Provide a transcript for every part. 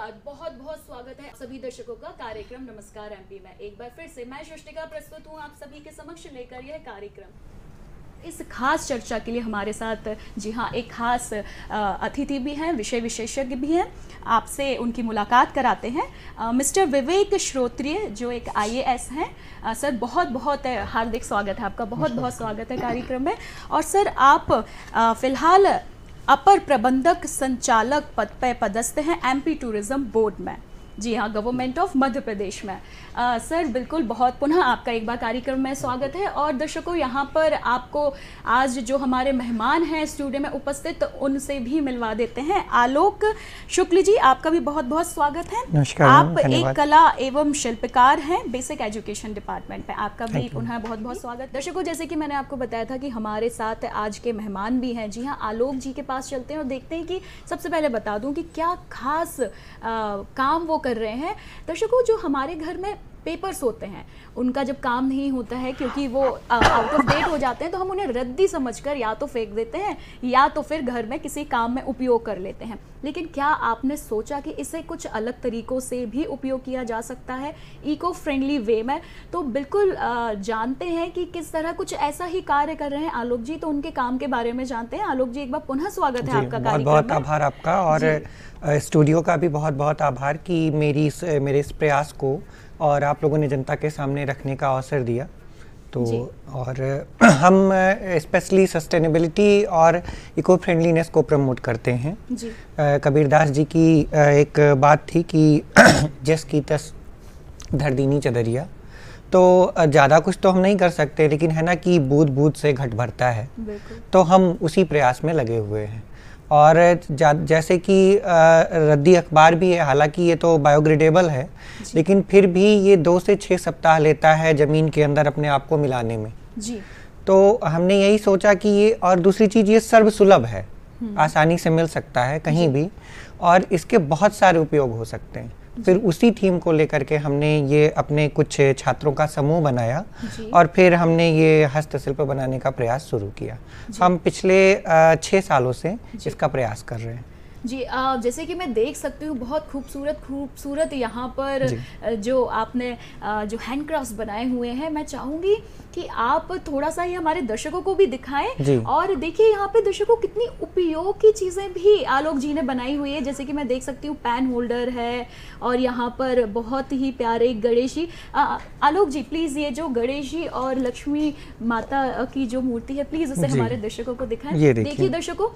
साथ बहुत बहुत स्वागत है सभी दर्शकों का कार्यक्रम नमस्कार एमपी में एक बार फिर से मैं सृष्टिका प्रस्तुत हूँ आप सभी के समक्ष लेकर यह कार्यक्रम इस खास चर्चा के लिए हमारे साथ जी हाँ एक खास अतिथि भी हैं विषय विशेषज्ञ भी हैं आपसे उनकी मुलाकात कराते हैं मिस्टर विवेक श्रोत्रिय जो एक आईएएस हैं सर बहुत बहुत हार्दिक स्वागत है आपका बहुत बहुत स्वागत है कार्यक्रम में और सर आप फिलहाल अपर प्रबंधक संचालक पद पर पदस्थ हैं एमपी टूरिज्म बोर्ड में जी हाँ गवर्नमेंट ऑफ मध्य प्रदेश में आ, सर बिल्कुल बहुत पुनः आपका एक बार कार्यक्रम में स्वागत है और दर्शकों यहाँ पर आपको आज जो हमारे मेहमान हैं स्टूडियो में उपस्थित तो उनसे भी मिलवा देते हैं आलोक शुक्ल जी आपका भी बहुत बहुत स्वागत है आप एक कला एवं शिल्पकार हैं बेसिक एजुकेशन डिपार्टमेंट में आपका भी पुनः बहुत बहुत स्वागत दर्शकों जैसे कि मैंने आपको बताया था कि हमारे साथ आज के मेहमान भी हैं जी हाँ आलोक जी के पास चलते हैं और देखते हैं कि सबसे पहले बता दूँ कि क्या खास काम वो कर कर रहे हैं दर्शकों जो हमारे घर में पेपर्स होते हैं उनका जब काम नहीं होता है क्योंकि वो आउट ऑफ डेट हो जाते हैं तो हम उन्हें रद्दी समझकर या तो फेंक देते हैं या तो फिर घर में किसी काम में उपयोग कर लेते हैं लेकिन क्या आपने सोचा कि इसे कुछ अलग तरीकों से भी उपयोग किया जा सकता है इको फ्रेंडली वे में तो बिल्कुल जानते हैं कि किस तरह कुछ ऐसा ही कार्य कर रहे हैं आलोक जी तो उनके काम के बारे में जानते हैं आलोक जी एक बार पुनः स्वागत है आपका बहुत बहुत आभार आपका और स्टूडियो का भी बहुत बहुत आभार कि मेरी मेरे इस प्रयास को और आप लोगों ने जनता के सामने रखने का अवसर दिया तो और हम स्पेशली सस्टेनेबिलिटी और इको फ्रेंडलीनेस को प्रमोट करते हैं कबीरदास जी की एक बात थी कि जस की तस धरदीनी चदरिया तो ज़्यादा कुछ तो हम नहीं कर सकते लेकिन है ना कि बूद बूद से घट भरता है तो हम उसी प्रयास में लगे हुए हैं और जैसे कि रद्दी अखबार भी है हालांकि ये तो बायोग्रेडेबल है लेकिन फिर भी ये दो से छः सप्ताह लेता है ज़मीन के अंदर अपने आप को मिलाने में जी तो हमने यही सोचा कि ये और दूसरी चीज़ ये सर्वसुलभ है हम्म। आसानी से मिल सकता है कहीं भी और इसके बहुत सारे उपयोग हो सकते हैं फिर उसी थीम को लेकर के हमने ये अपने कुछ छात्रों का समूह बनाया और फिर हमने ये हस्तशिल्प बनाने का प्रयास शुरू किया हम पिछले छः सालों से इसका प्रयास कर रहे हैं जी आ, जैसे कि मैं देख सकती हूँ बहुत खूबसूरत खूबसूरत यहाँ पर जो आपने आ, जो हैंड क्राफ्ट बनाए हुए हैं मैं चाहूँगी कि आप थोड़ा सा ही हमारे दर्शकों को भी दिखाएं और देखिए यहाँ पे दर्शकों कितनी उपयोग की चीज़ें भी आलोक जी ने बनाई हुई है जैसे कि मैं देख सकती हूँ पैन होल्डर है और यहाँ पर बहुत ही प्यारे गणेशी आलोक जी प्लीज़ ये जो गणेशी और लक्ष्मी माता की जो मूर्ति है प्लीज़ उसे हमारे दर्शकों को दिखाएं देखिए दर्शकों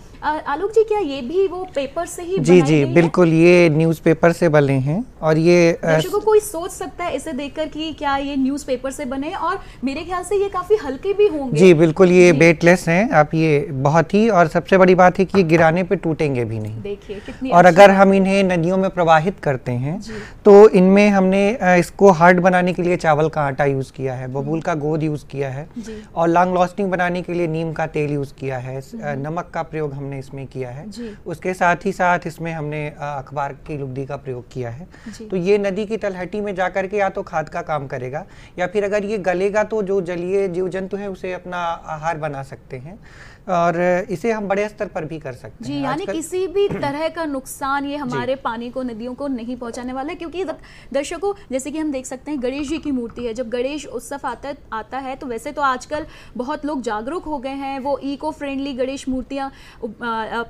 आलोक जी क्या ये भी वो पेपर से ही जी जी बिल्कुल ये न्यूज से बने हैं और ये दर्शकों कोई सोच सकता है इसे कर की क्या ये न्यूज से बने और मेरे ख्याल से ये काफ़ी हल्के भी होंगे जी बिल्कुल ये वेटलेस हैं आप ये बहुत ही और सबसे बड़ी बात है कि ये हाँ। गिराने पे टूटेंगे भी नहीं देखिए कितनी और अगर हम इन्हें नदियों में प्रवाहित करते हैं तो इनमें हमने इसको हार्ड बनाने के लिए चावल का आटा यूज़ किया है बबूल का गोद यूज़ किया है और लॉन्ग लास्टिंग बनाने के लिए नीम का तेल यूज़ किया है हम्म। नमक का प्रयोग हमने इसमें किया है उसके साथ ही साथ इसमें हमने अखबार की लुगदी का प्रयोग किया है तो ये नदी की तलहटी में जाकर के या तो खाद का काम करेगा या फिर अगर ये गलेगा तो जो जलीय जीव जंतु हैं उसे अपना आहार बना सकते हैं और इसे हम बड़े स्तर पर भी कर सकते जी, हैं जी यानी किसी भी तरह का नुकसान ये हमारे पानी को नदियों को नहीं पहुंचाने वाला है क्योंकि दर्शकों जैसे कि हम देख सकते हैं गणेश जी की मूर्ति है जब गणेश उत्सव आता आता है तो वैसे तो आजकल बहुत लोग जागरूक हो गए हैं वो इको फ्रेंडली गणेश मूर्तियाँ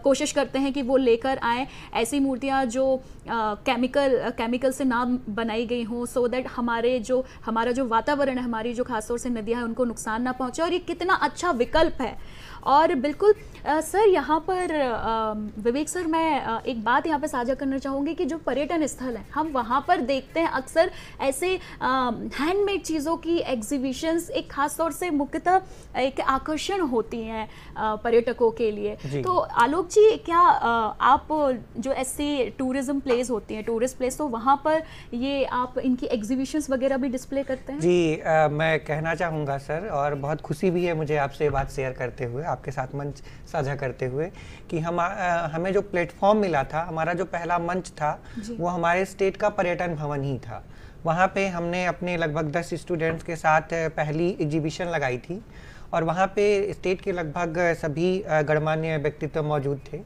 कोशिश करते हैं कि वो लेकर आए ऐसी मूर्तियाँ जो केमिकल केमिकल से ना बनाई गई हों सो दैट हमारे जो हमारा जो वातावरण है हमारी जो खासतौर से नदियाँ हैं उनको नुकसान ना पहुँचे और ये कितना अच्छा विकल्प है और बिल्कुल आ, सर यहाँ पर आ, विवेक सर मैं आ, एक बात यहाँ पर साझा करना चाहूँगी कि जो पर्यटन स्थल है हम वहाँ पर देखते हैं अक्सर ऐसे हैंडमेड चीज़ों की एग्जीबिशंस एक ख़ास तौर से मुख्यतः एक आकर्षण होती हैं पर्यटकों के लिए तो आलोक जी क्या आप जो ऐसी टूरिज़्म प्लेस होती हैं टूरिस्ट प्लेस तो वहाँ पर ये आप इनकी एग्जीबिशंस वगैरह भी डिस्प्ले करते हैं जी आ, मैं कहना चाहूँगा सर और बहुत खुशी भी है मुझे आपसे बात शेयर करते हुए आपके साथ मंच साझा करते हुए कि हम आ, हमें जो प्लेटफॉर्म मिला था हमारा जो पहला मंच था वो हमारे स्टेट का पर्यटन भवन ही था वहाँ पे हमने अपने लगभग दस स्टूडेंट्स के साथ पहली एग्जीबिशन लगाई थी और वहाँ पे स्टेट के लगभग सभी गणमान्य व्यक्तित्व मौजूद थे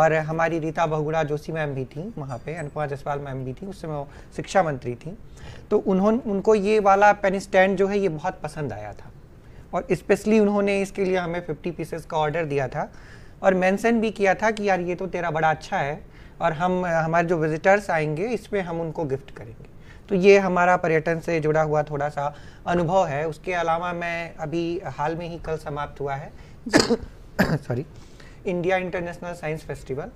और हमारी रीता बहुगुड़ा जोशी मैम भी थी वहाँ पे अनुपमा जसवाल मैम भी थी उस समय वो शिक्षा मंत्री थी तो उन्होंने उनको ये वाला पेन स्टैंड जो है ये बहुत पसंद आया था और स्पेशली उन्होंने इसके लिए हमें 50 पीसेस का ऑर्डर दिया था और मेंशन भी किया था कि यार ये तो तेरा बड़ा अच्छा है और हम हमारे जो विजिटर्स आएंगे इसमें हम उनको गिफ्ट करेंगे तो ये हमारा पर्यटन से जुड़ा हुआ थोड़ा सा अनुभव है उसके अलावा मैं अभी हाल में ही कल समाप्त हुआ है sorry India International Science Festival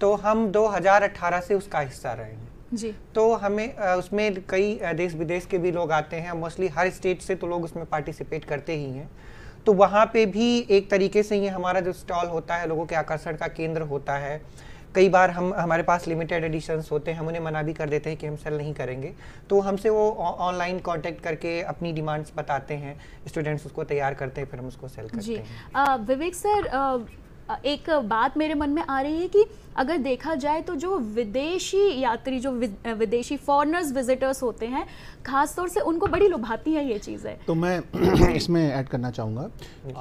तो हम 2018 से उसका हिस्सा रहेंगे जी तो हमें उसमें कई देश विदेश के भी लोग आते हैं मोस्टली हर स्टेट से तो लोग उसमें पार्टिसिपेट करते ही हैं तो वहाँ पे भी एक तरीके से ये हमारा जो स्टॉल होता है लोगों के आकर्षण का केंद्र होता है कई बार हम हमारे पास लिमिटेड एडिशंस होते हैं हम उन्हें मना भी कर देते हैं कि हम सेल नहीं करेंगे तो हमसे वो ऑनलाइन कांटेक्ट करके अपनी डिमांड्स बताते हैं स्टूडेंट्स उसको तैयार करते हैं फिर हम उसको सेल करते जी. हैं विवेक सर आ, एक बात मेरे मन में आ रही है कि अगर देखा जाए तो जो विदेशी यात्री जो विदेशी फॉरनर्स विजिटर्स होते हैं खास तौर से उनको बड़ी लुभाती है ये चीज़ है तो मैं इसमें ऐड करना चाहूँगा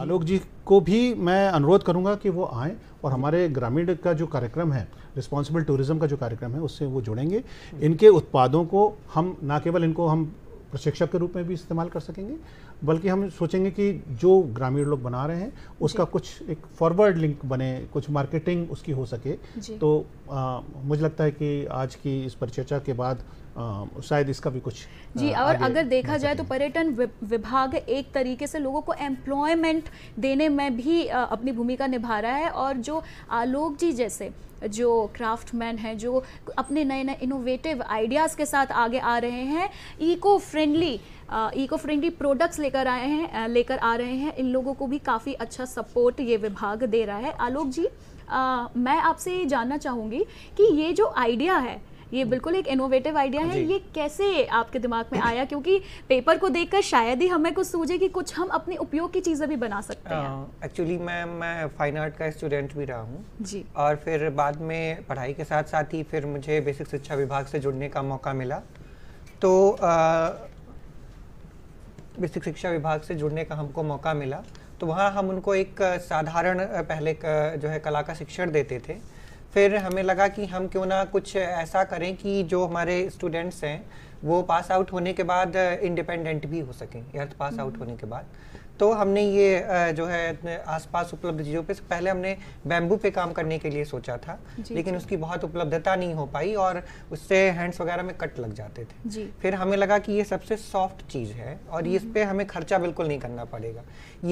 आलोक जी को भी मैं अनुरोध करूँगा कि वो आएँ और हमारे ग्रामीण का जो कार्यक्रम है रिस्पॉन्सिबल टूरिज़्म का जो कार्यक्रम है उससे वो जुड़ेंगे हम्म। इनके उत्पादों को हम ना केवल इनको हम प्रशिक्षक के रूप में भी इस्तेमाल कर सकेंगे बल्कि हम सोचेंगे कि जो ग्रामीण लोग बना रहे हैं उसका कुछ एक फॉरवर्ड लिंक बने कुछ मार्केटिंग उसकी हो सके तो आ, मुझे लगता है कि आज की इस परिचर्चा के बाद शायद इसका भी कुछ जी और अगर देखा जाए तो पर्यटन विभाग एक तरीके से लोगों को एम्प्लॉयमेंट देने में भी अपनी भूमिका निभा रहा है और जो आलोक जी जैसे जो क्राफ्टमैन हैं जो अपने नए नए इनोवेटिव आइडियाज़ के साथ आगे आ रहे हैं eco friendly eco friendly products लेकर आए हैं लेकर आ रहे हैं इन लोगों को भी काफ़ी अच्छा सपोर्ट ये विभाग दे रहा है आलोक जी आ, मैं आपसे ये जानना चाहूँगी कि ये जो आइडिया है ये बिल्कुल एक इनोवेटिव आइडिया है ये कैसे आपके दिमाग में आया क्योंकि पेपर को देखकर शायद ही हमें कुछ सूझे कि कुछ हम अपने उपयोग की चीज़ें भी बना सकते हैं एक्चुअली मैं मैं फाइन आर्ट का स्टूडेंट भी रहा हूँ जी और फिर बाद में पढ़ाई के साथ साथ ही फिर मुझे बेसिक शिक्षा विभाग से जुड़ने का मौका मिला तो बेसिक शिक्षा विभाग से जुड़ने का हमको मौका मिला तो वहाँ हम उनको एक साधारण पहले जो है कला का शिक्षण देते थे फिर हमें लगा कि हम क्यों ना कुछ ऐसा करें कि जो हमारे स्टूडेंट्स हैं वो पास आउट होने के बाद इंडिपेंडेंट uh, भी हो सकें या पास आउट हम्म। होने के बाद तो हमने ये uh, जो है आसपास उपलब्ध चीज़ों पे पहले हमने बैम्बू पे काम करने के लिए सोचा था लेकिन उसकी बहुत उपलब्धता नहीं हो पाई और उससे हैंड्स वगैरह में कट लग जाते थे फिर हमें लगा कि ये सबसे सॉफ्ट चीज़ है और इस हम्म। पर हमें खर्चा बिल्कुल नहीं करना पड़ेगा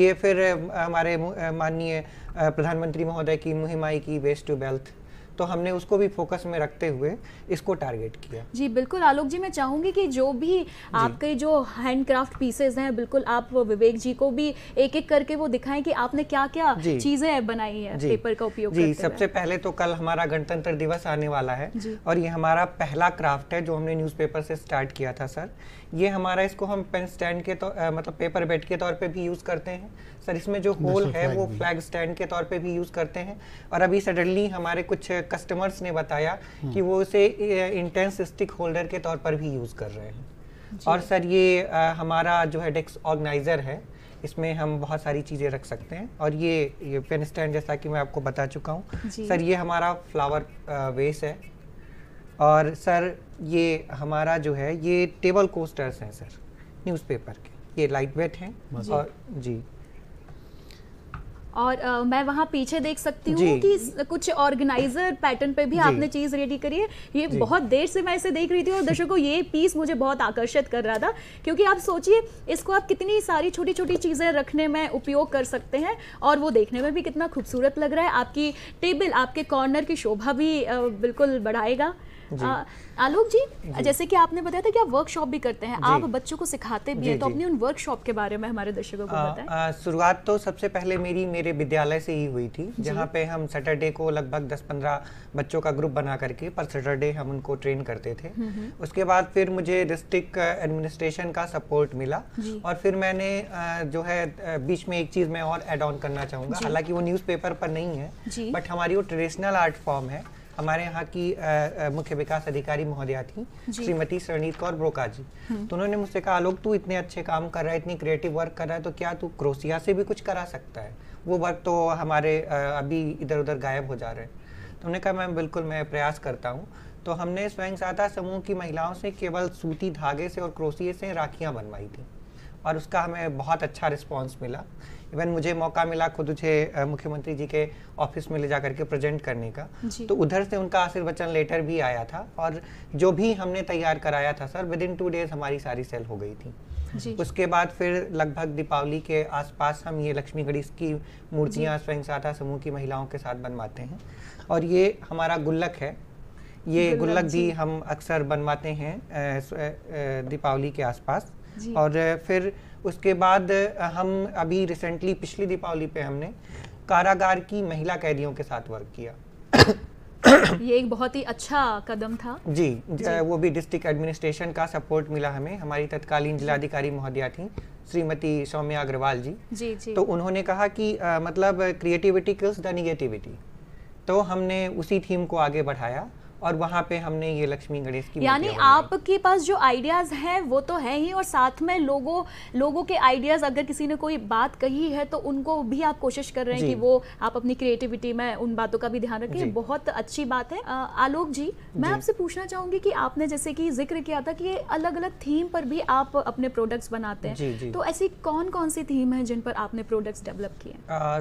ये फिर uh, हमारे माननीय प्रधानमंत्री महोदय की मुहिमाई की वेस्ट टू वेल्थ तो हमने उसको भी फोकस में रखते हुए इसको टारगेट किया जी बिल्कुल आलोक जी मैं चाहूंगी कि जो भी आपके जो हैंडक्राफ्ट पीसेज हैं बिल्कुल आप विवेक जी को भी एक एक करके वो दिखाएं कि आपने क्या क्या चीज़ें बनाई है पेपर का उपयोग जी सबसे पहले तो कल हमारा गणतंत्र दिवस आने वाला है और ये हमारा पहला क्राफ्ट है जो हमने न्यूज से स्टार्ट किया था सर ये हमारा इसको हम पेन स्टैंड के तौर मतलब पेपर बेड के तौर पे भी यूज़ करते हैं सर इसमें जो होल है वो फ्लैग स्टैंड के तौर पे भी यूज़ करते हैं और अभी सडनली हमारे कुछ कस्टमर्स ने बताया हम्म। कि वो उसे इंटेंस स्टिक होल्डर के तौर पर भी यूज़ कर रहे हैं और सर ये आ, हमारा जो है डेस्क ऑर्गेनाइज़र है इसमें हम बहुत सारी चीज़ें रख सकते हैं और ये ये पेन स्टैंड जैसा कि मैं आपको बता चुका हूँ सर ये हमारा फ्लावर वेस है और सर ये हमारा जो है ये टेबल कोस्टर्स हैं सर न्यूज़पेपर के ये लाइट वेट हैं और जी और आ, मैं वहाँ पीछे देख सकती हूँ कि कुछ ऑर्गेनाइजर पैटर्न पे भी आपने चीज़ रेडी करी है ये बहुत देर से मैं इसे देख रही थी और दर्शकों ये पीस मुझे बहुत आकर्षित कर रहा था क्योंकि आप सोचिए इसको आप कितनी सारी छोटी छोटी चीज़ें रखने में उपयोग कर सकते हैं और वो देखने में भी कितना खूबसूरत लग रहा है आपकी टेबल आपके कॉर्नर की शोभा भी बिल्कुल बढ़ाएगा आलोक जी, जी जैसे कि आपने बताया था कि आप वर्कशॉप भी करते हैं आप बच्चों को सिखाते भी हैं तो अपनी उन वर्कशॉप के बारे में हमारे दर्शकों को बताएं शुरुआत तो सबसे पहले मेरी मेरे विद्यालय से ही हुई थी जहाँ पे हम सैटरडे को लगभग दस पंद्रह बच्चों का ग्रुप बना करके पर सैटरडे हम उनको ट्रेन करते थे हम्म, हम्म। उसके बाद फिर मुझे डिस्ट्रिक्ट एडमिनिस्ट्रेशन का सपोर्ट मिला और फिर मैंने जो है बीच में एक चीज़ मैं और एड ऑन करना चाहूंगा हालांकि वो न्यूज पर नहीं है बट हमारी वो ट्रेडिशनल आर्ट फॉर्म है हमारे यहाँ की मुख्य विकास अधिकारी महोदया थी श्रीमती सरणीत कौर ब्रोका जी हम्म। तो उन्होंने मुझसे कहा आलोक तू इतने अच्छे काम कर रहा है इतनी क्रिएटिव वर्क कर रहा है तो क्या तू क्रोसिया से भी कुछ करा सकता है वो वर्क तो हमारे अभी इधर उधर गायब हो जा रहे हैं तो उन्होंने कहा मैम बिल्कुल मैं प्रयास करता हूँ तो हमने स्वयं सहायता समूह की महिलाओं से केवल सूती धागे से और क्रोसिए से राखियाँ बनवाई थी और उसका हमें बहुत अच्छा रिस्पॉन्स मिला इवन मुझे मौका मिला खुद मुझे मुख्यमंत्री जी के ऑफिस में ले जा करके प्रेजेंट करने का तो उधर से उनका आशीर्वचन लेटर भी आया था और जो भी हमने तैयार कराया था sir within two days हमारी सारी सेल हो गई थी उसके बाद फिर लगभग दीपावली के आसपास हम ये लक्ष्मी गणेश की मूर्तियाँ स्वयं सहायता समूह की महिलाओं के साथ बनवाते हैं और ये हमारा गुल्लक है ये गुल्लक भी हम अक्सर बनवाते हैं दीपावली के आसपास और फिर उसके बाद हम अभी रिसेंटली पिछली दीपावली पे हमने कारागार की महिला कैदियों के साथ वर्क किया ये एक बहुत ही अच्छा कदम था जी, जी। वो भी डिस्ट्रिक्ट एडमिनिस्ट्रेशन का सपोर्ट मिला हमें हमारी तत्कालीन जिलाधिकारी महोदया थी श्रीमती सौम्या अग्रवाल जी जी जी तो उन्होंने कहा कि आ, मतलब क्रिएटिविटी किल्स द निगेटिविटी तो हमने उसी थीम को आगे बढ़ाया और वहाँ पे हमने ये लक्ष्मी गणेश की यानी आपके पास जो आइडियाज हैं वो तो है ही और साथ में लोगों लोगों के आइडियाज अगर किसी ने कोई बात कही है तो उनको भी आप कोशिश कर रहे हैं कि वो आप अपनी क्रिएटिविटी में उन बातों का भी ध्यान रखें बहुत अच्छी बात है आलोक जी मैं आपसे पूछना चाहूंगी की आपने जैसे की जिक्र किया था कि अलग अलग थीम पर भी आप अपने प्रोडक्ट्स बनाते हैं तो ऐसी कौन कौन सी थीम है जिन पर आपने प्रोडक्ट्स डेवलप किए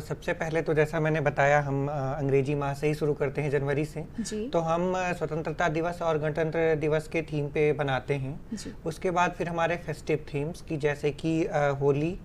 सबसे पहले तो जैसा मैंने बताया हम अंग्रेजी माह से ही शुरू करते हैं जनवरी से तो हम स्वतंत्रता दिवस और गणतंत्र दिवस के थीम पे बनाते हैं उसके बाद फिर हमारे फेस्टिव थीम्स की जैसे कि होली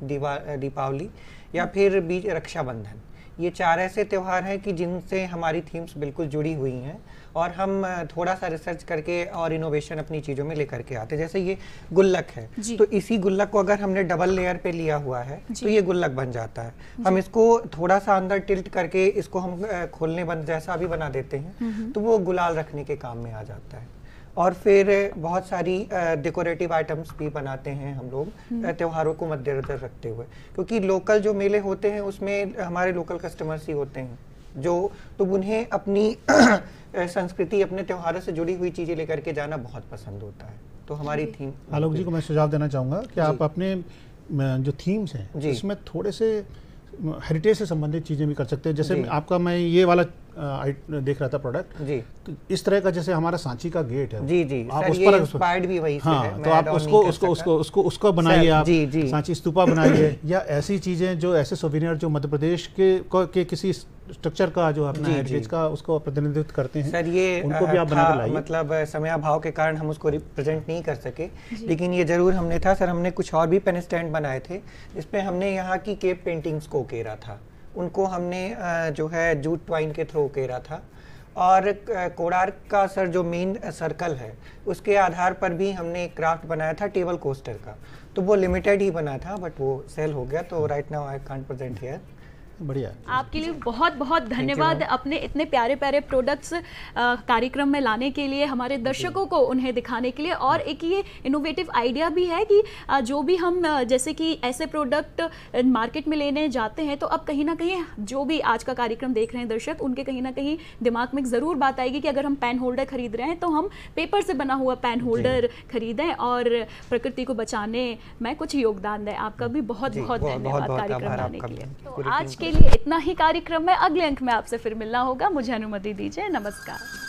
दीपावली या फिर बीज रक्षाबंधन ये चार ऐसे त्यौहार हैं कि जिनसे हमारी थीम्स बिल्कुल जुड़ी हुई हैं और हम थोड़ा सा रिसर्च करके और इनोवेशन अपनी चीज़ों में लेकर के आते हैं जैसे ये गुल्लक है तो इसी गुल्लक को अगर हमने डबल लेयर पे लिया हुआ है तो ये गुल्लक बन जाता है हम इसको थोड़ा सा अंदर टिल्ट करके इसको हम खोलने बंद जैसा भी बना देते हैं हम्म, हम्म। तो वो गुलाल रखने के काम में आ जाता है और फिर बहुत सारी डेकोरेटिव आइटम्स भी बनाते हैं हम लोग हम्म। त्योहारों को मद्देनजर रखते हुए क्योंकि लोकल जो मेले होते हैं उसमें हमारे लोकल कस्टमर्स ही होते हैं जो तो उन्हें अपनी संस्कृति अपने त्योहारों से जुड़ी हुई चीज़ें लेकर के जाना बहुत पसंद होता है तो हमारी थीम आलोक जी को मैं सुझाव देना चाहूंगा कि आप अपने जो थीम्स हैं इसमें थोड़े से हेरिटेज से संबंधित चीज़ें भी कर सकते हैं जैसे आपका मैं ये वाला देख रहा था प्रोडक्ट जी तो इस तरह का जैसे हमारा सांची का गेट है जी जी आप उस पर भी वही हाँ से है, तो आप उसको उसको उसको उसको उसका बनाइए आप जी जी सांची स्तूपा बनाइए या ऐसी चीज़ें जो ऐसे सोविनियर जो मध्य प्रदेश के, के किसी स्ट्रक्चर का जो अपना हेरिटेज का उसको प्रतिनिधित्व करते हैं सर ये उनको भी आप बना लाइए मतलब समय भाव के कारण हम उसको रिप्रेजेंट नहीं कर सके लेकिन ये जरूर हमने था सर हमने कुछ और भी पेन स्टैंड बनाए थे जिसमें हमने यहाँ की केप पेंटिंग्स को केरा था उनको हमने जो है जूट ट्वाइन के थ्रू केरा था और कोडार का सर जो मेन सर्कल है उसके आधार पर भी हमने एक क्राफ्ट बनाया था टेबल कोस्टर का तो वो लिमिटेड ही बना था बट वो सेल हो गया तो right now I can't present here बढ़िया आपके लिए बहुत बहुत धन्यवाद अपने इतने प्यारे प्यारे प्रोडक्ट्स कार्यक्रम में लाने के लिए हमारे दर्शकों को उन्हें दिखाने के लिए और एक ये इनोवेटिव आइडिया भी है कि जो भी हम जैसे कि ऐसे प्रोडक्ट मार्केट में लेने जाते हैं तो अब कहीं ना कहीं जो भी आज का कार्यक्रम देख रहे हैं दर्शक उनके कहीं ना कहीं दिमाग में ज़रूर बात आएगी कि अगर हम पेन होल्डर खरीद रहे हैं तो हम पेपर से बना हुआ पेन होल्डर खरीदें और प्रकृति को बचाने में कुछ योगदान दें आपका भी बहुत बहुत धन्यवाद कार्यक्रम लाने के लिए तो आज के के लिए इतना ही कार्यक्रम में अगले अंक में आपसे फिर मिलना होगा मुझे अनुमति दीजिए नमस्कार